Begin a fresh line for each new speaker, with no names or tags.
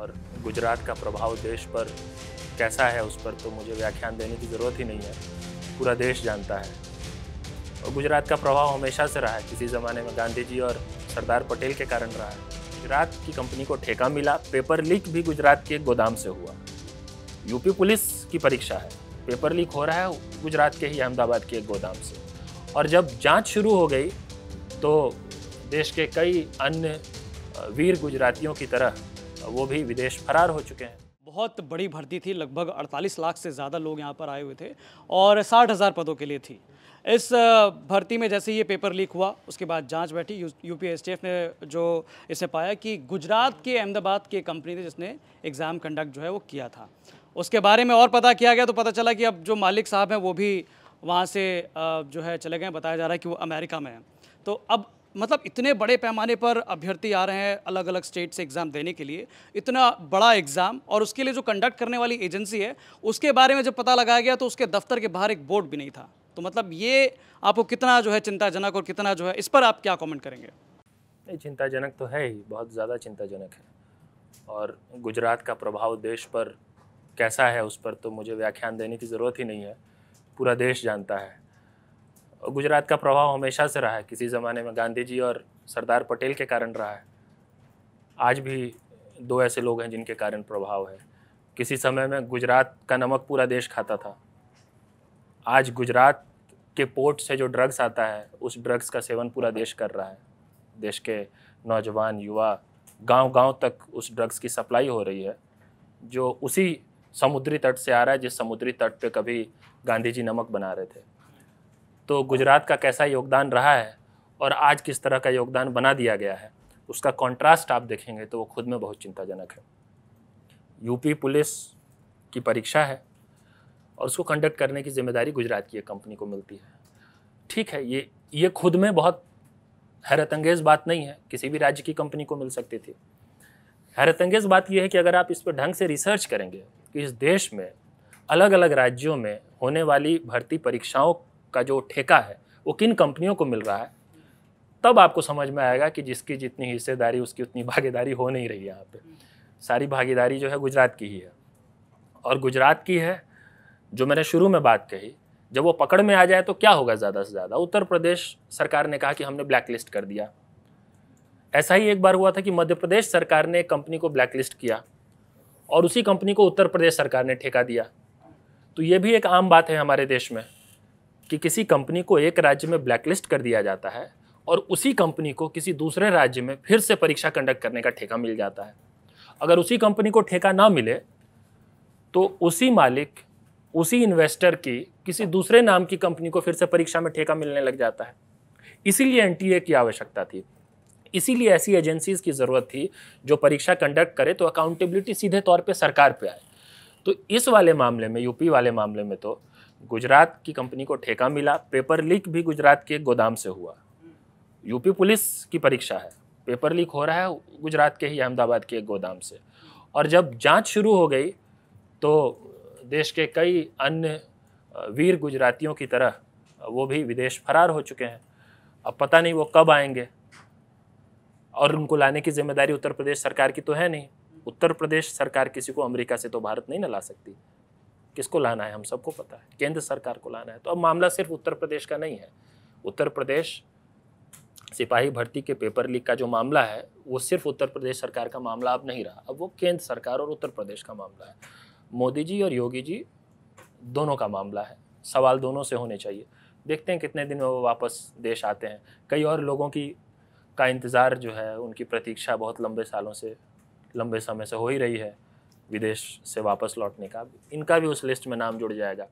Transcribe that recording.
और गुजरात का प्रभाव देश पर कैसा है उस पर तो मुझे व्याख्यान देने की ज़रूरत ही नहीं है पूरा देश जानता है और गुजरात का प्रभाव हमेशा से रहा है किसी ज़माने में गांधी जी और सरदार पटेल के कारण रहा है गुजरात की कंपनी को ठेका मिला पेपर लीक भी गुजरात के गोदाम से हुआ यूपी पुलिस की परीक्षा है पेपर लीक हो रहा है गुजरात के ही अहमदाबाद के एक गोदाम से और जब जांच शुरू हो गई तो देश के कई अन्य वीर गुजरातियों की तरह वो भी विदेश फरार हो चुके
हैं बहुत बड़ी भर्ती थी लगभग 48 लाख से ज़्यादा लोग यहाँ पर आए हुए थे और साठ हज़ार पदों के लिए थी इस भर्ती में जैसे ये पेपर लीक हुआ उसके बाद जांच बैठी यू पी ने जो इसे पाया कि गुजरात के अहमदाबाद की कंपनी थी जिसने एग्ज़ाम कंडक्ट जो है वो किया था उसके बारे में और पता किया गया तो पता चला कि अब जो मालिक साहब हैं वो भी वहाँ से जो है चले गए बताया जा रहा है कि वो अमेरिका में हैं तो अब मतलब इतने बड़े पैमाने पर अभ्यर्थी आ रहे हैं अलग अलग स्टेट से एग्ज़ाम देने के लिए इतना बड़ा एग्ज़ाम और उसके लिए जो कंडक्ट करने वाली एजेंसी है उसके बारे में जब पता लगाया गया तो उसके दफ्तर के बाहर एक बोर्ड भी नहीं था तो मतलब ये आपको कितना जो है चिंताजनक और कितना जो है इस पर आप क्या कॉमेंट करेंगे
नहीं चिंताजनक तो है ही बहुत ज़्यादा चिंताजनक है और गुजरात का प्रभाव देश पर कैसा है उस पर तो मुझे व्याख्यान देने की ज़रूरत ही नहीं है पूरा देश जानता है गुजरात का प्रभाव हमेशा से रहा है किसी ज़माने में गांधी जी और सरदार पटेल के कारण रहा है आज भी दो ऐसे लोग हैं जिनके कारण प्रभाव है किसी समय में गुजरात का नमक पूरा देश खाता था आज गुजरात के पोर्ट से जो ड्रग्स आता है उस ड्रग्स का सेवन पूरा देश कर रहा है देश के नौजवान युवा गांव-गांव तक उस ड्रग्स की सप्लाई हो रही है जो उसी समुद्री तट से आ रहा है जिस समुद्री तट पे कभी गांधी जी नमक बना रहे थे तो गुजरात का कैसा योगदान रहा है और आज किस तरह का योगदान बना दिया गया है उसका कॉन्ट्रास्ट आप देखेंगे तो वो खुद में बहुत चिंताजनक है यूपी पुलिस की परीक्षा है और उसको कंडक्ट करने की जिम्मेदारी गुजरात की एक कंपनी को मिलती है ठीक है ये ये खुद में बहुत हैरत अंगेज़ बात नहीं है किसी भी राज्य की कंपनी को मिल सकती थी हैरत अंगेज़ बात यह है कि अगर आप इस पर ढंग से रिसर्च करेंगे कि इस देश में अलग अलग राज्यों में होने वाली भर्ती परीक्षाओं का जो ठेका है वो किन कंपनियों को मिल रहा है तब आपको समझ में आएगा कि जिसकी जितनी हिस्सेदारी उसकी उतनी भागीदारी हो नहीं रही है यहाँ पे सारी भागीदारी जो है गुजरात की ही है और गुजरात की है जो मैंने शुरू में बात कही जब वो पकड़ में आ जाए तो क्या होगा ज़्यादा से ज़्यादा उत्तर प्रदेश सरकार ने कहा कि हमने ब्लैकलिस्ट कर दिया ऐसा ही एक बार हुआ था कि मध्य प्रदेश सरकार ने एक कंपनी को ब्लैकलिस्ट किया और उसी कंपनी को उत्तर प्रदेश सरकार ने ठेका दिया तो ये भी एक आम बात है हमारे देश में कि किसी कंपनी को एक राज्य में ब्लैकलिस्ट कर दिया जाता है और उसी कंपनी को किसी दूसरे राज्य में फिर से परीक्षा कंडक्ट करने का ठेका मिल जाता है अगर उसी कंपनी को ठेका ना मिले तो उसी मालिक उसी इन्वेस्टर की किसी दूसरे नाम की कंपनी को फिर से परीक्षा में ठेका मिलने लग जाता है इसीलिए एन की आवश्यकता थी इसीलिए ऐसी एजेंसीज की ज़रूरत थी जो परीक्षा कंडक्ट करे तो अकाउंटेबिलिटी सीधे तौर पर सरकार पर आए तो इस वाले मामले में यूपी वाले मामले में तो गुजरात की कंपनी को ठेका मिला पेपर लीक भी गुजरात के गोदाम से हुआ यूपी पुलिस की परीक्षा है पेपर लीक हो रहा है गुजरात के ही अहमदाबाद के एक गोदाम से और जब जांच शुरू हो गई तो देश के कई अन्य वीर गुजरातियों की तरह वो भी विदेश फरार हो चुके हैं अब पता नहीं वो कब आएंगे और उनको लाने की जिम्मेदारी उत्तर प्रदेश सरकार की तो है नहीं उत्तर प्रदेश सरकार किसी को अमेरिका से तो भारत नहीं ना ला सकती किसको लाना है हम सबको पता है केंद्र सरकार को लाना है तो अब मामला सिर्फ उत्तर प्रदेश का नहीं है उत्तर प्रदेश सिपाही भर्ती के पेपर लीक का जो मामला है वो सिर्फ उत्तर प्रदेश सरकार का मामला अब नहीं रहा अब वो केंद्र सरकार और उत्तर प्रदेश का मामला है मोदी जी और योगी जी दोनों का मामला है सवाल दोनों से होने चाहिए देखते हैं कितने दिन में वो वापस देश आते हैं कई और लोगों की का इंतज़ार जो है उनकी प्रतीक्षा बहुत लंबे सालों से लंबे समय से हो ही रही है विदेश से वापस लौटने का इनका भी उस लिस्ट में नाम जुड़ जाएगा